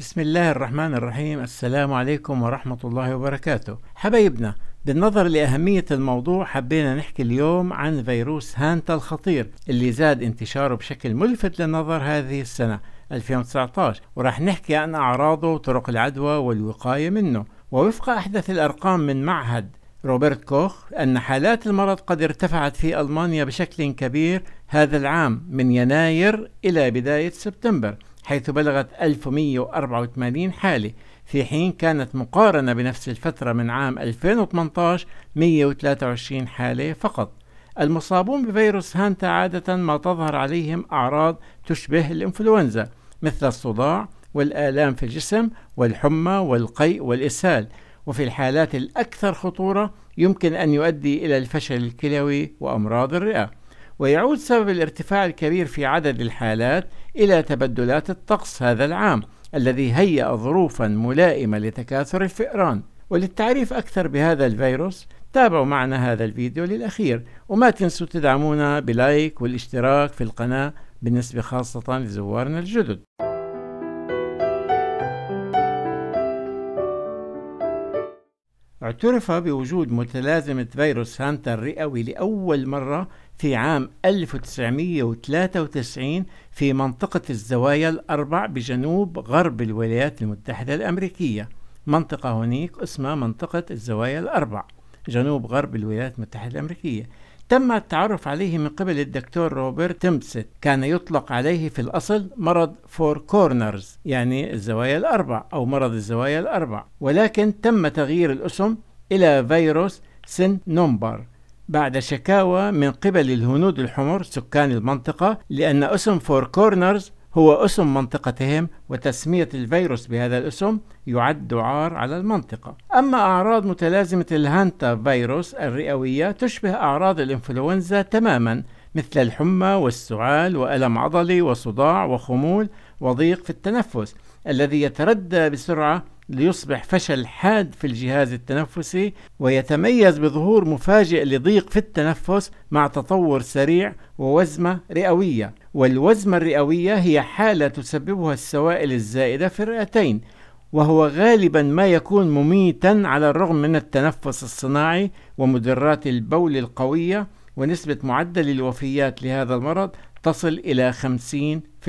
بسم الله الرحمن الرحيم السلام عليكم ورحمة الله وبركاته حبايبنا بالنظر لأهمية الموضوع حبينا نحكي اليوم عن فيروس هانتا الخطير اللي زاد انتشاره بشكل ملفت للنظر هذه السنة 2019 وراح نحكي عن أعراضه وطرق العدوى والوقاية منه ووفق أحدث الأرقام من معهد روبرت كوخ أن حالات المرض قد ارتفعت في ألمانيا بشكل كبير هذا العام من يناير إلى بداية سبتمبر حيث بلغت 1184 حالة في حين كانت مقارنة بنفس الفترة من عام 2018 123 حالة فقط المصابون بفيروس هانتا عادة ما تظهر عليهم أعراض تشبه الإنفلونزا مثل الصداع والآلام في الجسم والحمى والقيء والإسهال وفي الحالات الأكثر خطورة يمكن أن يؤدي إلى الفشل الكلوي وأمراض الرئة ويعود سبب الارتفاع الكبير في عدد الحالات إلى تبدلات الطقس هذا العام الذي هيأ ظروفا ملائمة لتكاثر الفئران وللتعريف أكثر بهذا الفيروس تابعوا معنا هذا الفيديو للأخير وما تنسوا تدعمونا بلايك والاشتراك في القناة بالنسبة خاصة لزوارنا الجدد اعترف بوجود متلازمة فيروس هانتا الرئوي لأول مرة في عام 1993 في منطقة الزوايا الأربع بجنوب غرب الولايات المتحدة الأمريكية منطقة هناك اسمها منطقة الزوايا الأربع جنوب غرب الولايات المتحدة الأمريكية تم التعرف عليه من قبل الدكتور روبرت تمبسيت كان يطلق عليه في الأصل مرض فور كورنرز يعني الزوايا الأربع أو مرض الزوايا الأربع ولكن تم تغيير الأسم إلى فيروس سن نومبر بعد شكاوى من قبل الهنود الحمر سكان المنطقة لأن أسم فور كورنرز هو اسم منطقتهم وتسمية الفيروس بهذا الاسم يعد عار على المنطقة أما أعراض متلازمة الهانتا فيروس الرئوية تشبه أعراض الإنفلونزا تماما مثل الحمى والسعال وألم عضلي وصداع وخمول وضيق في التنفس الذي يتردى بسرعة ليصبح فشل حاد في الجهاز التنفسي ويتميز بظهور مفاجئ لضيق في التنفس مع تطور سريع ووزمة رئوية والوزمة الرئوية هي حالة تسببها السوائل الزائدة في الرئتين وهو غالبا ما يكون مميتا على الرغم من التنفس الصناعي ومدرات البول القويه ونسبة معدل الوفيات لهذا المرض تصل إلى 50%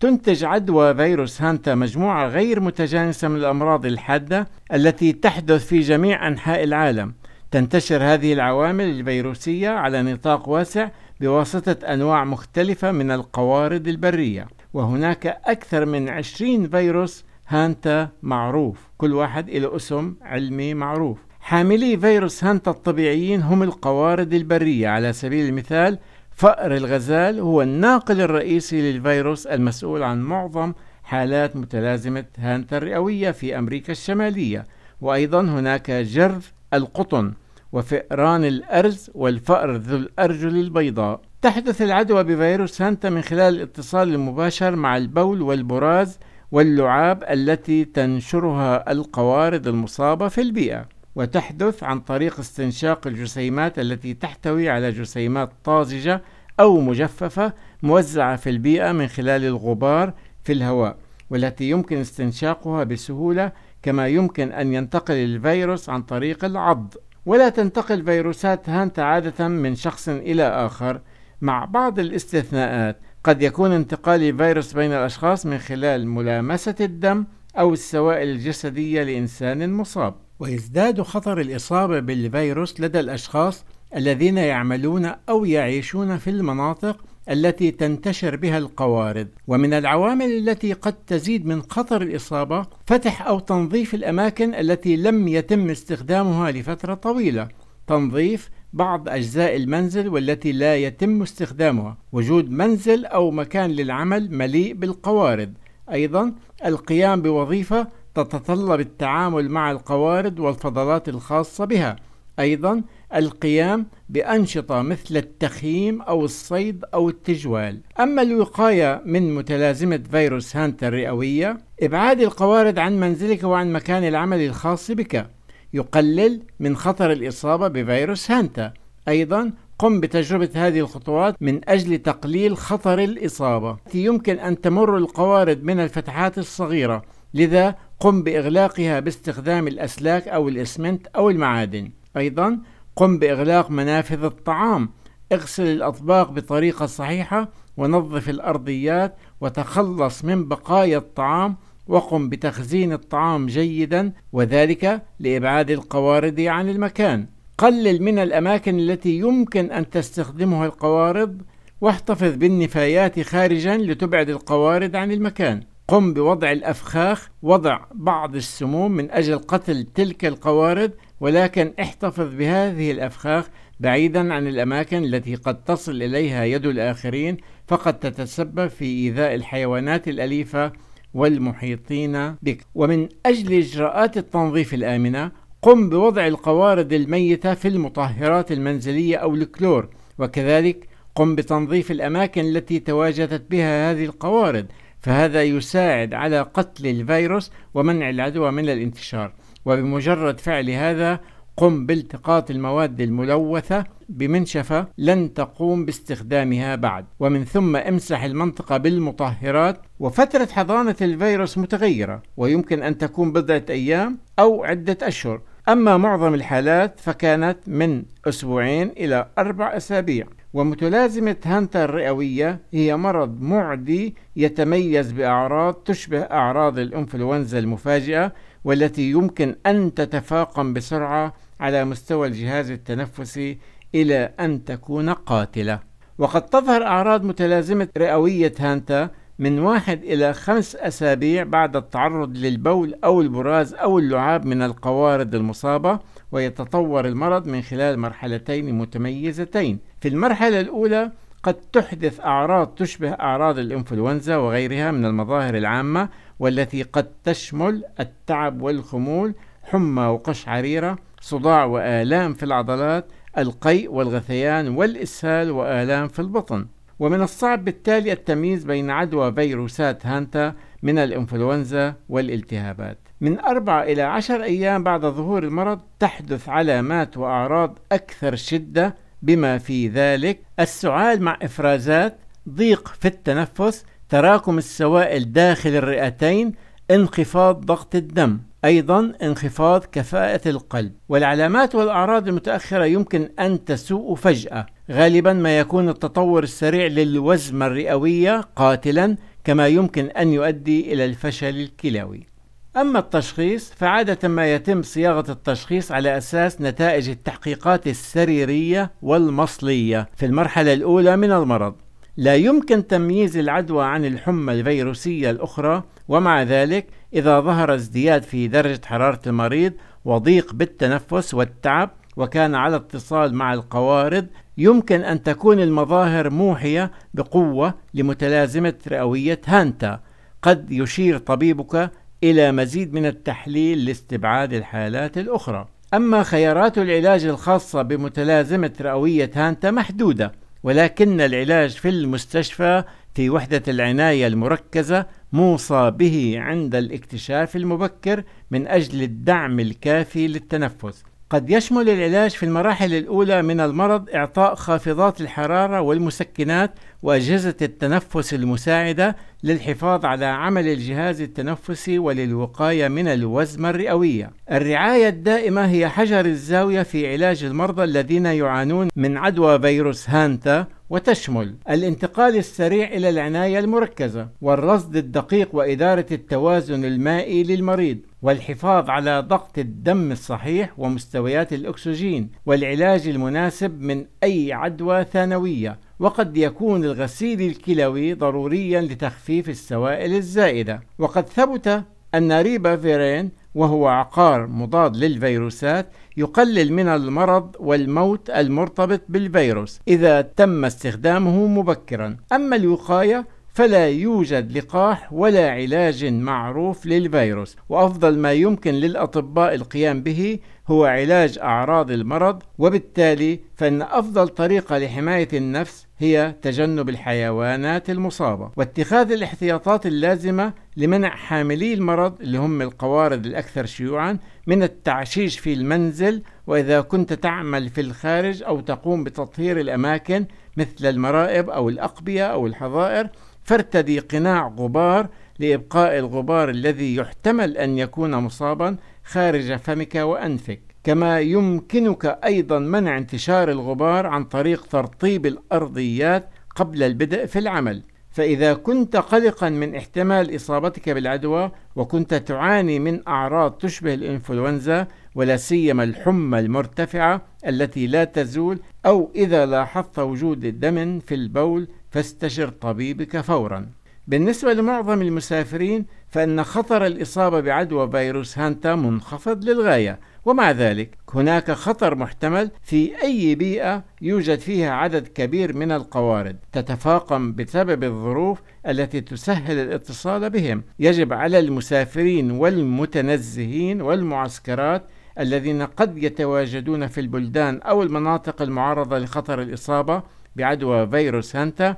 تنتج عدوى فيروس هانتا مجموعة غير متجانسة من الأمراض الحادة التي تحدث في جميع أنحاء العالم تنتشر هذه العوامل الفيروسية على نطاق واسع بواسطة أنواع مختلفة من القوارض البرية وهناك أكثر من 20 فيروس هانتا معروف كل واحد له اسم علمي معروف حاملي فيروس هانتا الطبيعيين هم القوارض البرية على سبيل المثال فأر الغزال هو الناقل الرئيسي للفيروس المسؤول عن معظم حالات متلازمة هانتا الرئوية في أمريكا الشمالية وأيضا هناك جرف القطن وفئران الأرز والفأر ذو الأرجل البيضاء تحدث العدوى بفيروس هانتا من خلال الاتصال المباشر مع البول والبراز واللعاب التي تنشرها القوارض المصابة في البيئة وتحدث عن طريق استنشاق الجسيمات التي تحتوي على جسيمات طازجة أو مجففة موزعة في البيئة من خلال الغبار في الهواء والتي يمكن استنشاقها بسهولة كما يمكن أن ينتقل الفيروس عن طريق العض ولا تنتقل فيروسات هانتا عادة من شخص إلى آخر مع بعض الاستثناءات قد يكون انتقال الفيروس بين الأشخاص من خلال ملامسة الدم أو السوائل الجسدية لإنسان مصاب ويزداد خطر الإصابة بالفيروس لدى الأشخاص الذين يعملون أو يعيشون في المناطق التي تنتشر بها القوارض ومن العوامل التي قد تزيد من خطر الإصابة فتح أو تنظيف الأماكن التي لم يتم استخدامها لفترة طويلة تنظيف بعض أجزاء المنزل والتي لا يتم استخدامها وجود منزل أو مكان للعمل مليء بالقوارض أيضا القيام بوظيفة تتطلب التعامل مع القوارض والفضلات الخاصة بها أيضا القيام بأنشطة مثل التخييم أو الصيد أو التجوال أما الوقاية من متلازمة فيروس هانتا الرئوية إبعاد القوارض عن منزلك وعن مكان العمل الخاص بك يقلل من خطر الإصابة بفيروس هانتا أيضا قم بتجربة هذه الخطوات من أجل تقليل خطر الإصابة يمكن أن تمر القوارض من الفتحات الصغيرة لذا قم بإغلاقها باستخدام الأسلاك أو الإسمنت أو المعادن أيضا قم بإغلاق منافذ الطعام اغسل الأطباق بطريقة صحيحة ونظف الأرضيات وتخلص من بقايا الطعام وقم بتخزين الطعام جيدا وذلك لإبعاد القوارض عن المكان قلل من الأماكن التي يمكن أن تستخدمها القوارض واحتفظ بالنفايات خارجا لتبعد القوارض عن المكان قم بوضع الأفخاخ وضع بعض السموم من أجل قتل تلك القوارض ولكن احتفظ بهذه الأفخاخ بعيدا عن الأماكن التي قد تصل إليها يد الآخرين فقد تتسبب في إيذاء الحيوانات الأليفة والمحيطين بك ومن أجل إجراءات التنظيف الآمنة قم بوضع القوارض الميتة في المطهرات المنزلية أو الكلور وكذلك قم بتنظيف الأماكن التي تواجدت بها هذه القوارض فهذا يساعد على قتل الفيروس ومنع العدوى من الانتشار وبمجرد فعل هذا قم بالتقاط المواد الملوثة بمنشفة لن تقوم باستخدامها بعد ومن ثم امسح المنطقة بالمطهرات وفترة حضانة الفيروس متغيرة ويمكن أن تكون بضعة أيام أو عدة أشهر أما معظم الحالات فكانت من أسبوعين إلى أربع أسابيع ومتلازمة هانتا الرئوية هي مرض معدي يتميز بأعراض تشبه أعراض الإنفلونزا المفاجئة والتي يمكن أن تتفاقم بسرعة على مستوى الجهاز التنفسي إلى أن تكون قاتلة وقد تظهر أعراض متلازمة رئوية هانتا من واحد إلى خمس أسابيع بعد التعرض للبول أو البراز أو اللعاب من القوارض المصابة ويتطور المرض من خلال مرحلتين متميزتين في المرحلة الأولى قد تحدث أعراض تشبه أعراض الإنفلونزا وغيرها من المظاهر العامة والتي قد تشمل التعب والخمول حمى وقشعريرة صداع وآلام في العضلات القيء والغثيان والإسهال وآلام في البطن ومن الصعب بالتالي التمييز بين عدوى فيروسات هانتا من الإنفلونزا والالتهابات من أربعة إلى عشر أيام بعد ظهور المرض تحدث علامات وأعراض أكثر شدة بما في ذلك السعال مع إفرازات ضيق في التنفس تراكم السوائل داخل الرئتين انخفاض ضغط الدم أيضا انخفاض كفاءة القلب والعلامات والأعراض المتأخرة يمكن أن تسوء فجأة غالبا ما يكون التطور السريع للوزمة الرئوية قاتلا كما يمكن أن يؤدي إلى الفشل الكلوي أما التشخيص فعادة ما يتم صياغة التشخيص على أساس نتائج التحقيقات السريرية والمصلية في المرحلة الأولى من المرض. لا يمكن تمييز العدوى عن الحمى الفيروسية الأخرى ومع ذلك إذا ظهر ازدياد في درجة حرارة المريض وضيق بالتنفس والتعب وكان على اتصال مع القوارض يمكن أن تكون المظاهر موحية بقوة لمتلازمة رئوية هانتا قد يشير طبيبك إلى مزيد من التحليل لاستبعاد الحالات الأخرى أما خيارات العلاج الخاصة بمتلازمة رئوية هانتا محدودة ولكن العلاج في المستشفى في وحدة العناية المركزة موصى به عند الاكتشاف المبكر من أجل الدعم الكافي للتنفس قد يشمل العلاج في المراحل الأولى من المرض إعطاء خافضات الحرارة والمسكنات وأجهزة التنفس المساعدة للحفاظ على عمل الجهاز التنفسي وللوقاية من الوزمة الرئوية. الرعاية الدائمة هي حجر الزاوية في علاج المرضى الذين يعانون من عدوى فيروس هانتا وتشمل الانتقال السريع إلى العناية المركزة والرصد الدقيق وإدارة التوازن المائي للمريض والحفاظ على ضغط الدم الصحيح ومستويات الأكسجين والعلاج المناسب من أي عدوى ثانوية وقد يكون الغسيل الكلوي ضروريا لتخفيف السوائل الزائدة وقد ثبت أن ريبا فيرين وهو عقار مضاد للفيروسات يقلل من المرض والموت المرتبط بالفيروس إذا تم استخدامه مبكرا أما الوقاية فلا يوجد لقاح ولا علاج معروف للفيروس وافضل ما يمكن للاطباء القيام به هو علاج اعراض المرض وبالتالي فان افضل طريقه لحمايه النفس هي تجنب الحيوانات المصابه واتخاذ الاحتياطات اللازمه لمنع حاملي المرض اللي هم القوارض الاكثر شيوعا من التعشيش في المنزل واذا كنت تعمل في الخارج او تقوم بتطهير الاماكن مثل المرائب او الاقبيه او الحظائر فارتدي قناع غبار لإبقاء الغبار الذي يحتمل أن يكون مصابا خارج فمك وأنفك كما يمكنك أيضا منع انتشار الغبار عن طريق ترطيب الأرضيات قبل البدء في العمل فإذا كنت قلقا من احتمال إصابتك بالعدوى وكنت تعاني من أعراض تشبه الإنفلونزا ولا سيما الحمى المرتفعة التي لا تزول أو إذا لاحظت وجود الدم في البول فاستشر طبيبك فورا بالنسبة لمعظم المسافرين فإن خطر الإصابة بعدوى فيروس هانتا منخفض للغاية ومع ذلك هناك خطر محتمل في أي بيئة يوجد فيها عدد كبير من القوارض تتفاقم بسبب الظروف التي تسهل الاتصال بهم يجب على المسافرين والمتنزهين والمعسكرات الذين قد يتواجدون في البلدان أو المناطق المعرضة لخطر الإصابة بعدوى فيروس هانتا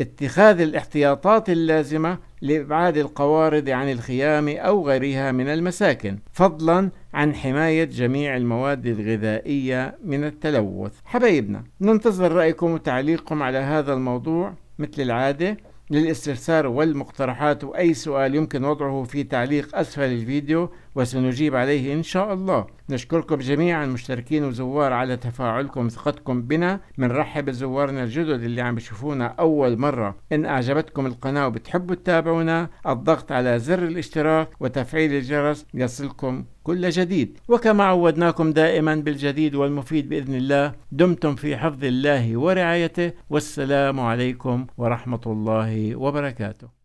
اتخاذ الاحتياطات اللازمة لإبعاد القوارض عن الخيام أو غيرها من المساكن، فضلاً عن حماية جميع المواد الغذائية من التلوث. حبايبنا، ننتظر رأيكم وتعليقكم على هذا الموضوع مثل العادة للاستفسار والمقترحات وأي سؤال يمكن وضعه في تعليق أسفل الفيديو وسنجيب عليه إن شاء الله نشكركم جميعا مشتركين وزوار على تفاعلكم وثقتكم بنا بنرحب بزوارنا الجدد اللي عم بيشوفونا أول مرة إن أعجبتكم القناة وبتحبوا تتابعونا الضغط على زر الاشتراك وتفعيل الجرس يصلكم كل جديد وكما عودناكم دائما بالجديد والمفيد بإذن الله دمتم في حفظ الله ورعايته والسلام عليكم ورحمة الله وبركاته